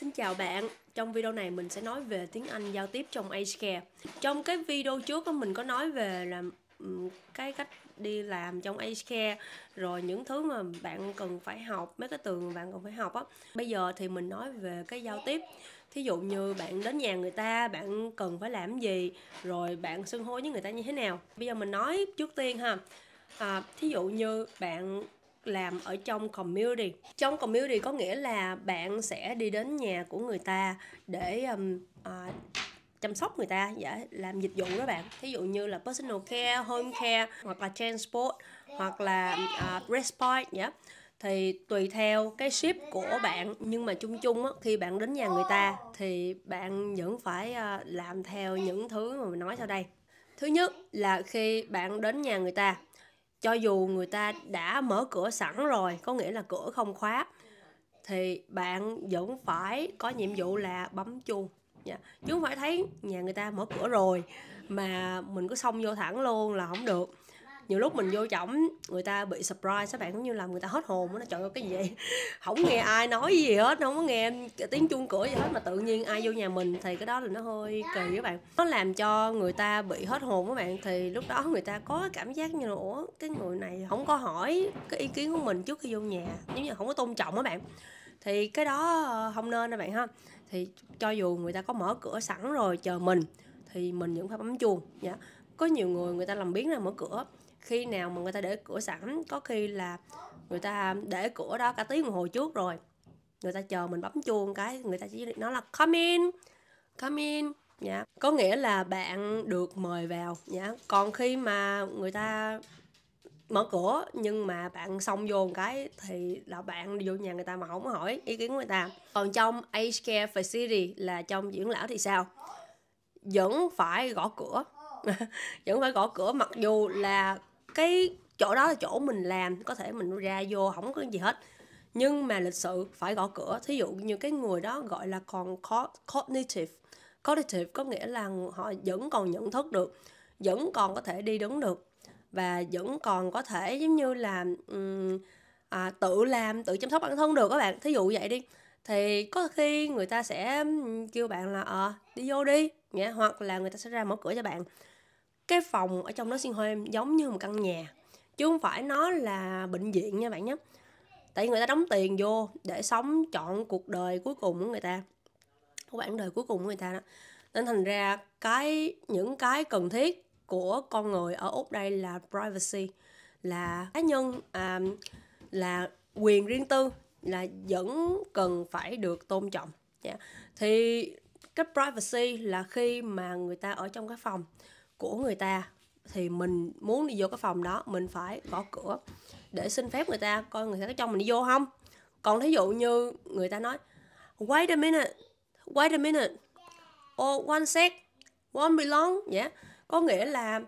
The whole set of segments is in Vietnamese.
Xin chào bạn, trong video này mình sẽ nói về tiếng Anh giao tiếp trong Agecare Trong cái video trước mình có nói về là cái cách đi làm trong Agecare rồi những thứ mà bạn cần phải học, mấy cái từ mà bạn cần phải học á Bây giờ thì mình nói về cái giao tiếp Thí dụ như bạn đến nhà người ta, bạn cần phải làm gì, rồi bạn xưng hô với người ta như thế nào Bây giờ mình nói trước tiên ha à, Thí dụ như bạn làm ở trong community trong community có nghĩa là bạn sẽ đi đến nhà của người ta để um, uh, chăm sóc người ta dạ, làm dịch vụ đó bạn thí dụ như là personal care home care hoặc là transport hoặc là uh, respite dạ thì tùy theo cái ship của bạn nhưng mà chung chung á, khi bạn đến nhà người ta thì bạn vẫn phải uh, làm theo những thứ mà mình nói sau đây thứ nhất là khi bạn đến nhà người ta cho dù người ta đã mở cửa sẵn rồi có nghĩa là cửa không khóa thì bạn vẫn phải có nhiệm vụ là bấm chuông nha dạ. chứ không phải thấy nhà người ta mở cửa rồi mà mình cứ xông vô thẳng luôn là không được nhiều lúc mình vô trỏng người ta bị surprise các bạn cũng như là người ta hết hồn nó trời ơi cái gì vậy không nghe ai nói gì hết không có nghe tiếng chuông cửa gì hết mà tự nhiên ai vô nhà mình thì cái đó là nó hơi kỳ các bạn nó làm cho người ta bị hết hồn các bạn thì lúc đó người ta có cảm giác như là ủa cái người này không có hỏi cái ý kiến của mình trước khi vô nhà giống như không có tôn trọng các bạn thì cái đó ờ, không nên các bạn ha thì cho dù người ta có mở cửa sẵn rồi chờ mình thì mình vẫn phải bấm chuông nhá dạ. có nhiều người người ta làm biến ra mở cửa khi nào mà người ta để cửa sẵn có khi là người ta để cửa đó cả tiếng đồng hồ trước rồi người ta chờ mình bấm chuông cái người ta chỉ nói là come in come in dạ yeah. có nghĩa là bạn được mời vào nhá dạ. yeah. còn khi mà người ta mở cửa nhưng mà bạn xong vô một cái thì là bạn vô nhà người ta mà không hỏi ý kiến người ta còn trong age care facility là trong dưỡng lão thì sao vẫn phải gõ cửa vẫn phải gõ cửa mặc dù là cái chỗ đó là chỗ mình làm có thể mình ra vô không có gì hết nhưng mà lịch sự phải gõ cửa thí dụ như cái người đó gọi là còn cognitive cognitive có nghĩa là họ vẫn còn nhận thức được vẫn còn có thể đi đứng được và vẫn còn có thể giống như là um, à, tự làm tự chăm sóc bản thân được các bạn thí dụ vậy đi thì có khi người ta sẽ kêu bạn là ờ à, đi vô đi nghĩa hoặc là người ta sẽ ra mở cửa cho bạn cái phòng ở trong đó sinh hoem giống như một căn nhà chứ không phải nó là bệnh viện nha bạn nhé tại người ta đóng tiền vô để sống chọn cuộc đời cuối cùng của người ta của bản đời cuối cùng của người ta đó nên thành ra cái những cái cần thiết của con người ở úc đây là privacy là cá nhân à, là quyền riêng tư là vẫn cần phải được tôn trọng yeah. Dạ. thì cái privacy là khi mà người ta ở trong cái phòng của người ta thì mình muốn đi vô cái phòng đó mình phải gõ cửa để xin phép người ta coi người ta có cho mình đi vô không còn thí dụ như người ta nói wait a minute wait a minute oh one sec won't be long dạ yeah. có nghĩa là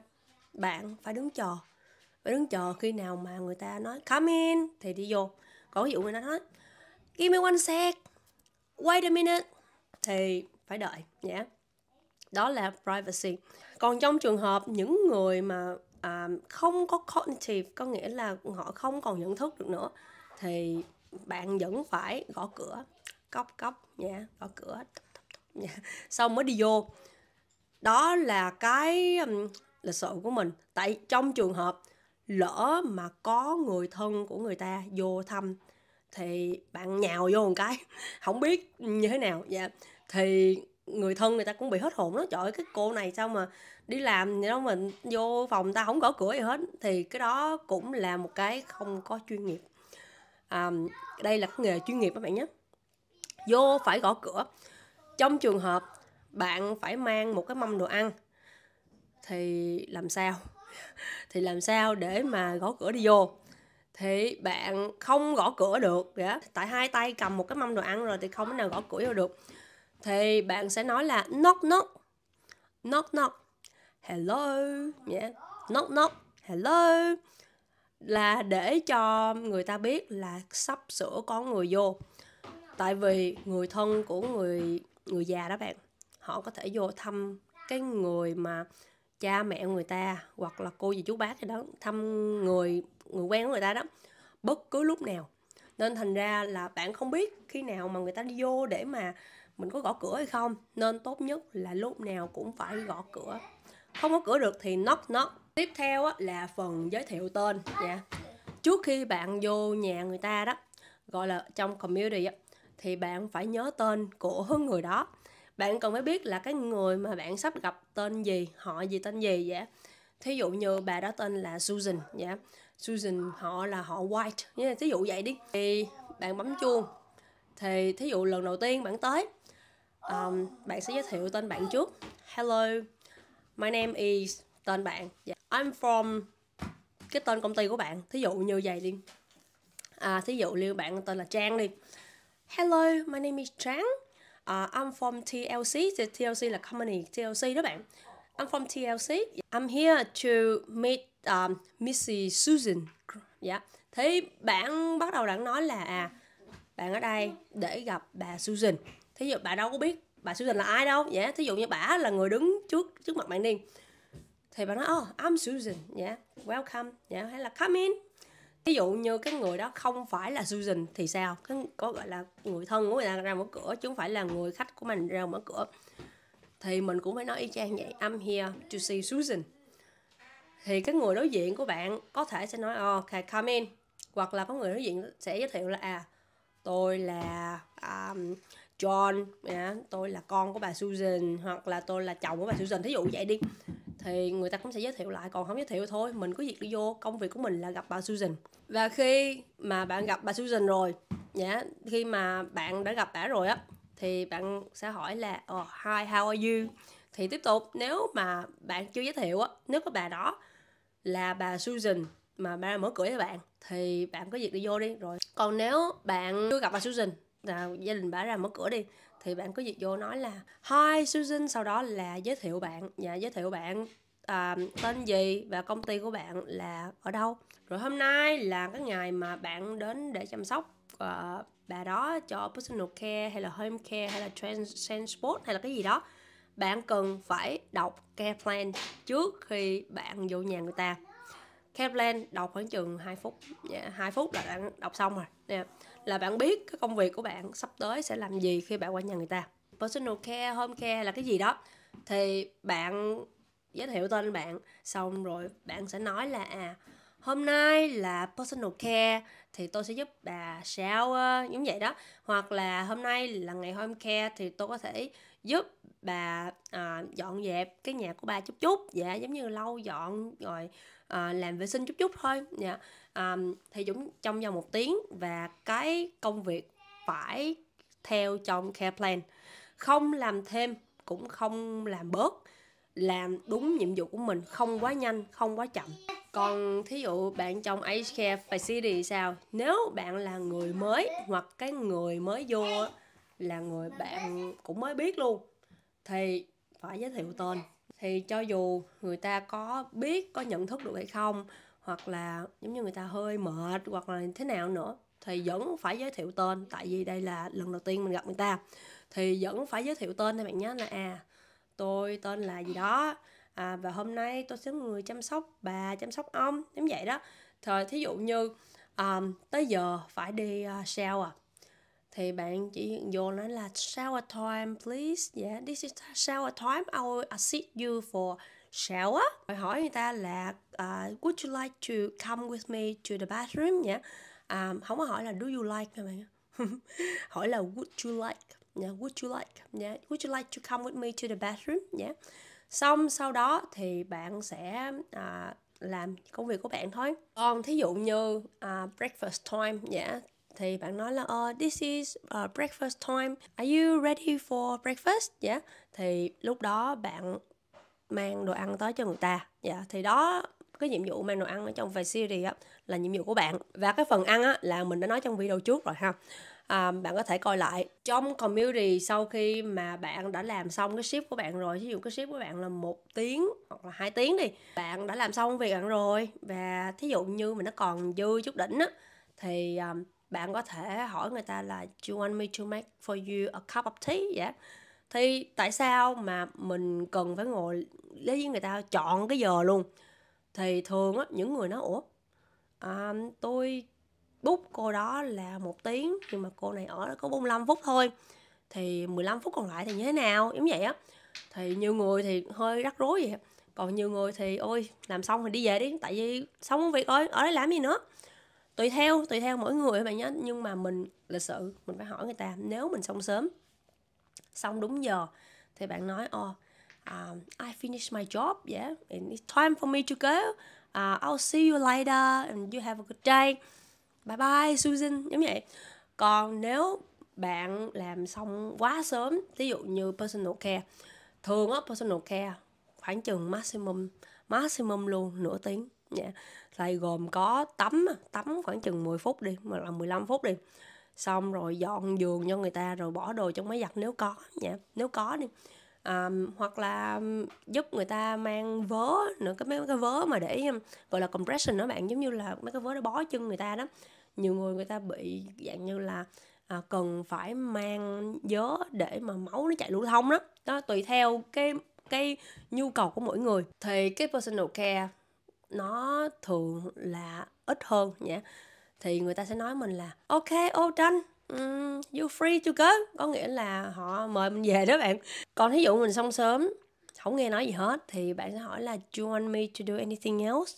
bạn phải đứng chờ phải đứng chờ khi nào mà người ta nói come in thì đi vô còn ví dụ người ta nói give me one sec wait a minute thì phải đợi dạ yeah đó là privacy còn trong trường hợp những người mà à, không có cognitive có nghĩa là họ không còn nhận thức được nữa thì bạn vẫn phải gõ cửa cốc cốc nha gõ cửa tóc, tóc, tóc, nha. xong mới đi vô đó là cái um, lịch sự của mình tại trong trường hợp lỡ mà có người thân của người ta vô thăm thì bạn nhào vô một cái không biết như thế nào dạ thì người thân người ta cũng bị hết hồn đó trời cái cô này sao mà đi làm gì đó mình vô phòng ta không gõ cửa gì hết thì cái đó cũng là một cái không có chuyên nghiệp à, đây là cái nghề chuyên nghiệp các bạn nhé vô phải gõ cửa trong trường hợp bạn phải mang một cái mâm đồ ăn thì làm sao thì làm sao để mà gõ cửa đi vô thì bạn không gõ cửa được dạ tại hai tay cầm một cái mâm đồ ăn rồi thì không thể nào gõ cửa vô được thì bạn sẽ nói là knock knock. Knock knock. Hello. Yeah. Dạ. Knock knock. Hello. Là để cho người ta biết là sắp sửa có người vô. Tại vì người thân của người người già đó bạn, họ có thể vô thăm cái người mà cha mẹ người ta hoặc là cô gì chú bác gì đó thăm người người quen của người ta đó bất cứ lúc nào nên thành ra là bạn không biết khi nào mà người ta đi vô để mà mình có gõ cửa hay không nên tốt nhất là lúc nào cũng phải gõ cửa không có cửa được thì knock knock tiếp theo là phần giới thiệu tên nha trước khi bạn vô nhà người ta đó gọi là trong community á, thì bạn phải nhớ tên của người đó bạn cần phải biết là cái người mà bạn sắp gặp tên gì họ gì tên gì vậy thí dụ như bà đó tên là Susan nha Susan họ là họ White nha thí dụ vậy đi thì bạn bấm chuông thì thí dụ lần đầu tiên bạn tới um, bạn sẽ giới thiệu tên bạn trước hello my name is tên bạn yeah. Dạ. I'm from cái tên công ty của bạn thí dụ như vậy đi à, thí dụ như bạn tên là Trang đi hello my name is Trang uh, I'm from TLC thì TLC là company TLC đó bạn I'm from TLC I'm here to meet um, Mrs Susan dạ yeah. thế bạn bắt đầu đã nói là à, bạn ở đây để gặp bà Susan thí dụ bà đâu có biết bà Susan là ai đâu nhé dạ. yeah. thí dụ như bà là người đứng trước trước mặt bạn Niên thì bà nói oh I'm Susan nhé dạ, yeah. welcome nhé dạ, yeah. hay là come in thí dụ như cái người đó không phải là Susan thì sao cái có gọi là người thân của người ta ra mở cửa chứ không phải là người khách của mình ra mở cửa thì mình cũng phải nói y chang vậy I'm here to see Susan thì cái người đối diện của bạn có thể sẽ nói oh, okay come in hoặc là có người đối diện sẽ giới thiệu là à tôi là um, John yeah, à, tôi là con của bà Susan hoặc là tôi là chồng của bà Susan thí dụ vậy đi thì người ta cũng sẽ giới thiệu lại còn không giới thiệu thôi mình cứ việc đi vô công việc của mình là gặp bà Susan và khi mà bạn gặp bà Susan rồi nhá yeah, khi mà bạn đã gặp bà rồi á thì bạn sẽ hỏi là oh, hi how are you thì tiếp tục nếu mà bạn chưa giới thiệu á nếu có bà đó là bà Susan mà bà mở cửa cho bạn thì bạn có việc đi vô đi rồi còn nếu bạn chưa gặp bà Susan à, gia đình bà ra mở cửa đi thì bạn cứ việc vô nói là hi Susan sau đó là giới thiệu bạn nhà dạ, giới thiệu bạn à, tên gì và công ty của bạn là ở đâu rồi hôm nay là cái ngày mà bạn đến để chăm sóc à, bà đó cho personal care hay là home care hay là transport hay là cái gì đó bạn cần phải đọc care plan trước khi bạn vô nhà người ta care plan đọc khoảng chừng 2 phút yeah, dạ, 2 phút là bạn đọc xong rồi yeah. Dạ là bạn biết cái công việc của bạn sắp tới sẽ làm gì khi bạn qua nhà người ta personal care home care là cái gì đó thì bạn giới thiệu tên bạn xong rồi bạn sẽ nói là à hôm nay là personal care thì tôi sẽ giúp bà shower giống vậy đó hoặc là hôm nay là ngày home care thì tôi có thể giúp bà à, dọn dẹp cái nhà của bà chút chút dạ giống như lau dọn rồi à, làm vệ sinh chút chút thôi dạ um, thì Dũng trong vòng một tiếng và cái công việc phải theo trong care plan không làm thêm cũng không làm bớt làm đúng nhiệm vụ của mình không quá nhanh không quá chậm còn thí dụ bạn trong age care facility thì sao nếu bạn là người mới hoặc cái người mới vô là người bạn cũng mới biết luôn thì phải giới thiệu tên thì cho dù người ta có biết có nhận thức được hay không hoặc là giống như người ta hơi mệt hoặc là thế nào nữa thì vẫn phải giới thiệu tên tại vì đây là lần đầu tiên mình gặp người ta thì vẫn phải giới thiệu tên cho bạn nhé là à tôi tên là gì đó à, và hôm nay tôi sẽ người chăm sóc bà chăm sóc ông giống vậy đó thời thí dụ như um, tới giờ phải đi uh, à thì bạn chỉ vô nói là a time please yeah dạ, this is a time I will assist you for shower, rồi hỏi người ta là uh, would you like to come with me to the bathroom nhỉ yeah? À, um, không có hỏi là do you like nè bạn hỏi là would you like yeah, would you like yeah, would you like to come with me to the bathroom nhỉ, yeah. xong sau đó thì bạn sẽ à, làm công việc của bạn thôi còn thí dụ như à, breakfast time nhỉ, yeah, thì bạn nói là oh, this is uh, breakfast time are you ready for breakfast yeah thì lúc đó bạn mang đồ ăn tới cho người ta dạ thì đó cái nhiệm vụ mang đồ ăn ở trong vài series á, là nhiệm vụ của bạn và cái phần ăn á, là mình đã nói trong video trước rồi ha à, bạn có thể coi lại trong community sau khi mà bạn đã làm xong cái ship của bạn rồi ví dụ cái ship của bạn là một tiếng hoặc là hai tiếng đi bạn đã làm xong việc bạn rồi và thí dụ như mình nó còn dư chút đỉnh á thì um, bạn có thể hỏi người ta là do you want me to make for you a cup of tea yeah dạ thì tại sao mà mình cần phải ngồi lấy với người ta chọn cái giờ luôn thì thường á những người nói ủa à, tôi bút cô đó là một tiếng nhưng mà cô này ở có 45 phút thôi thì 15 phút còn lại thì như thế nào giống vậy á thì nhiều người thì hơi rắc rối vậy còn nhiều người thì ôi làm xong thì đi về đi tại vì xong công việc ơi ở đây làm gì nữa tùy theo tùy theo mỗi người bạn nhé nhưng mà mình lịch sự mình phải hỏi người ta nếu mình xong sớm xong đúng giờ thì bạn nói oh, um, I finished my job, yeah, and it's time for me to go. Uh, I'll see you later and you have a good day. Bye bye Susan, giống vậy. Còn nếu bạn làm xong quá sớm, ví dụ như personal care, thường á personal care khoảng chừng maximum maximum luôn nửa tiếng nha. Yeah. Lại gồm có tắm tắm khoảng chừng 10 phút đi, mà là 15 phút đi xong rồi dọn giường cho người ta rồi bỏ đồ trong máy giặt nếu có nha nếu có đi à, hoặc là giúp người ta mang vớ nữa cái mấy cái vớ mà để gọi là compression đó bạn giống như là mấy cái vớ để bó chân người ta đó nhiều người người ta bị dạng như là à, cần phải mang vớ để mà máu nó chạy lưu thông đó đó tùy theo cái cái nhu cầu của mỗi người thì cái personal care nó thường là ít hơn nhé thì người ta sẽ nói mình là ok all done um, you free to go có nghĩa là họ mời mình về đó bạn còn thí dụ mình xong sớm không nghe nói gì hết thì bạn sẽ hỏi là do you want me to do anything else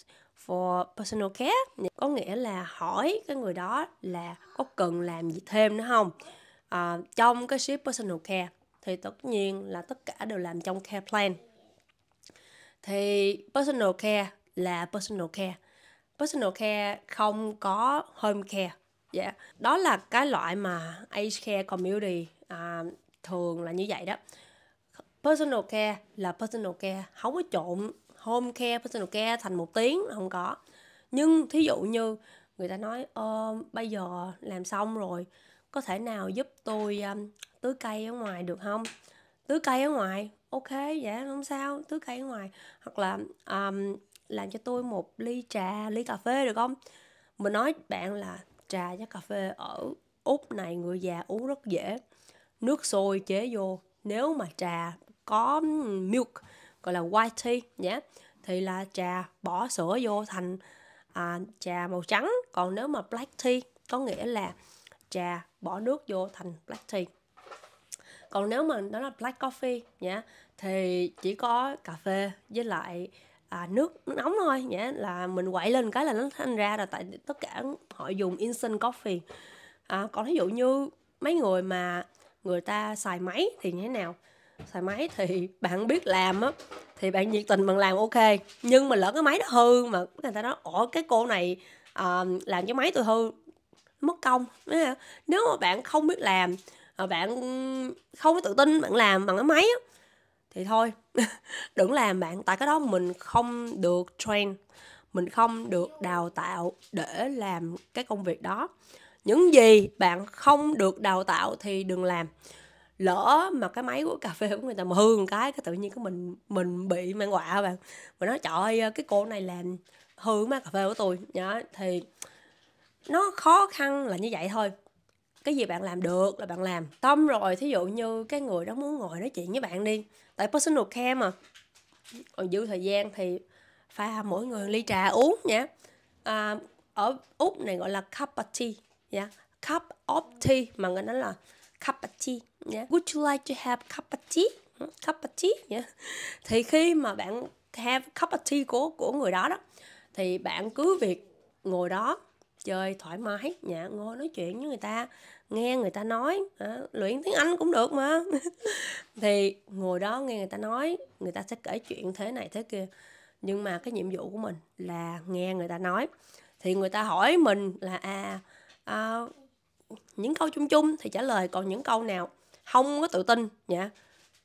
for personal care có nghĩa là hỏi cái người đó là có cần làm gì thêm nữa không à, trong cái ship personal care thì tất nhiên là tất cả đều làm trong care plan thì personal care là personal care personal care không có home care dạ yeah. đó là cái loại mà age care community à, thường là như vậy đó personal care là personal care không có trộn home care personal care thành một tiếng không có nhưng thí dụ như người ta nói ờ, bây giờ làm xong rồi có thể nào giúp tôi um, tưới cây ở ngoài được không tưới cây ở ngoài ok dạ không sao tưới cây ở ngoài hoặc là um, làm cho tôi một ly trà ly cà phê được không mình nói bạn là trà với cà phê ở úc này người già uống rất dễ nước sôi chế vô nếu mà trà có milk gọi là white tea nhé thì là trà bỏ sữa vô thành à, trà màu trắng còn nếu mà black tea có nghĩa là trà bỏ nước vô thành black tea còn nếu mà đó là black coffee nhé thì chỉ có cà phê với lại à, nước, nước nóng thôi nhé là mình quậy lên cái là nó thành ra rồi. tại tất cả họ dùng instant coffee à, còn ví dụ như mấy người mà người ta xài máy thì như thế nào xài máy thì bạn biết làm á thì bạn nhiệt tình bằng làm ok nhưng mà lỡ cái máy nó hư mà người ta nói ủa cái cô này à, làm cái máy tôi hư mất công nếu mà bạn không biết làm à, bạn không có tự tin bạn làm bằng cái máy á thì thôi đừng làm bạn tại cái đó mình không được train mình không được đào tạo để làm cái công việc đó những gì bạn không được đào tạo thì đừng làm lỡ mà cái máy của cà phê của người ta mà hư một cái cái tự nhiên cái mình mình bị mang quạ bạn mình nói trời ơi cái cô này làm hư má cà phê của tôi nhá thì nó khó khăn là như vậy thôi cái gì bạn làm được là bạn làm tâm rồi thí dụ như cái người đó muốn ngồi nói chuyện với bạn đi tại personal care mà còn dư thời gian thì pha mỗi người ly trà uống nhé à, ở úc này gọi là cup of tea yeah. Dạ. cup of tea mà người nói là cup of tea yeah. Dạ. would you like to have cup of tea cup of tea yeah. Dạ. thì khi mà bạn have cup of tea của của người đó đó thì bạn cứ việc ngồi đó chơi thoải mái nhà ngồi nói chuyện với người ta nghe người ta nói à, luyện tiếng anh cũng được mà thì ngồi đó nghe người ta nói người ta sẽ kể chuyện thế này thế kia nhưng mà cái nhiệm vụ của mình là nghe người ta nói thì người ta hỏi mình là à, à những câu chung chung thì trả lời còn những câu nào không có tự tin dạ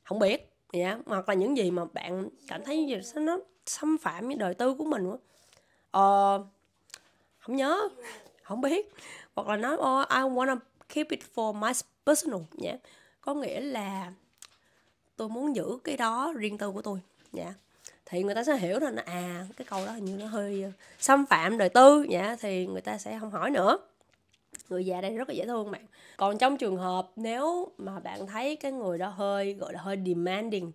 không biết dạ hoặc là những gì mà bạn cảm thấy như gì nó xâm phạm với đời tư của mình quá ờ không nhớ không biết hoặc là nói oh, I wanna keep it for my personal nhé yeah. có nghĩa là tôi muốn giữ cái đó riêng tư của tôi dạ yeah. thì người ta sẽ hiểu là à cái câu đó hình như nó hơi ờ, xâm phạm đời tư dạ yeah. thì người ta sẽ không hỏi nữa người già đây rất là dễ thương bạn còn trong trường hợp nếu mà bạn thấy cái người đó hơi gọi là hơi demanding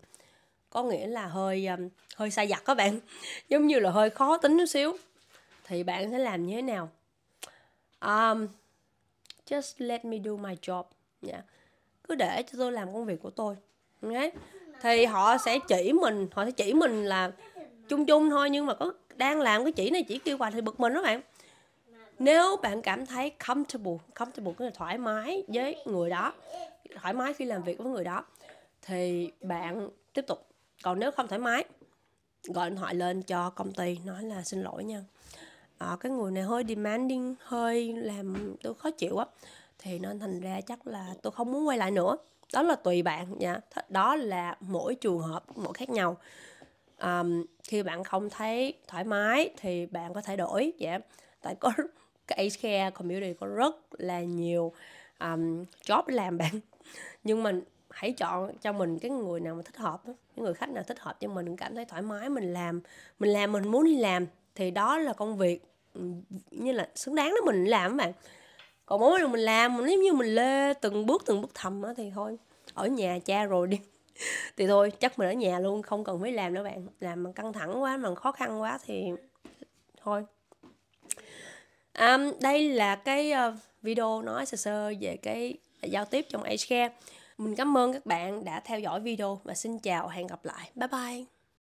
có nghĩa là hơi hơi sai giặt các bạn giống như là hơi khó tính chút xíu thì bạn sẽ làm như thế nào um, just let me do my job yeah. Dạ. cứ để cho tôi làm công việc của tôi okay. thì họ sẽ chỉ mình họ sẽ chỉ mình là chung chung thôi nhưng mà có đang làm cái chỉ này chỉ kêu hoài thì bực mình đó bạn nếu bạn cảm thấy comfortable comfortable là thoải mái với người đó thoải mái khi làm việc với người đó thì bạn tiếp tục còn nếu không thoải mái gọi điện thoại lên cho công ty nói là xin lỗi nha ở ờ, cái người này hơi demanding hơi làm tôi khó chịu á thì nên thành ra chắc là tôi không muốn quay lại nữa đó là tùy bạn nha dạ. đó là mỗi trường hợp mỗi khác nhau um, khi bạn không thấy thoải mái thì bạn có thể đổi dạ tại có cái care community có rất là nhiều um, job làm bạn nhưng mình hãy chọn cho mình cái người nào mà thích hợp cái người khách nào thích hợp cho mình cảm thấy thoải mái mình làm mình làm mình muốn đi làm thì đó là công việc như là xứng đáng đó mình làm các bạn còn mỗi lần mình làm nếu như mình lê từng bước từng bước thầm đó thì thôi ở nhà cha rồi đi thì thôi chắc mình ở nhà luôn không cần phải làm nữa bạn làm mà căng thẳng quá mà khó khăn quá thì thôi à, đây là cái ờ, video nói sơ sơ về cái giao tiếp trong agecare mình cảm ơn các bạn đã theo dõi video và xin chào hẹn gặp lại bye bye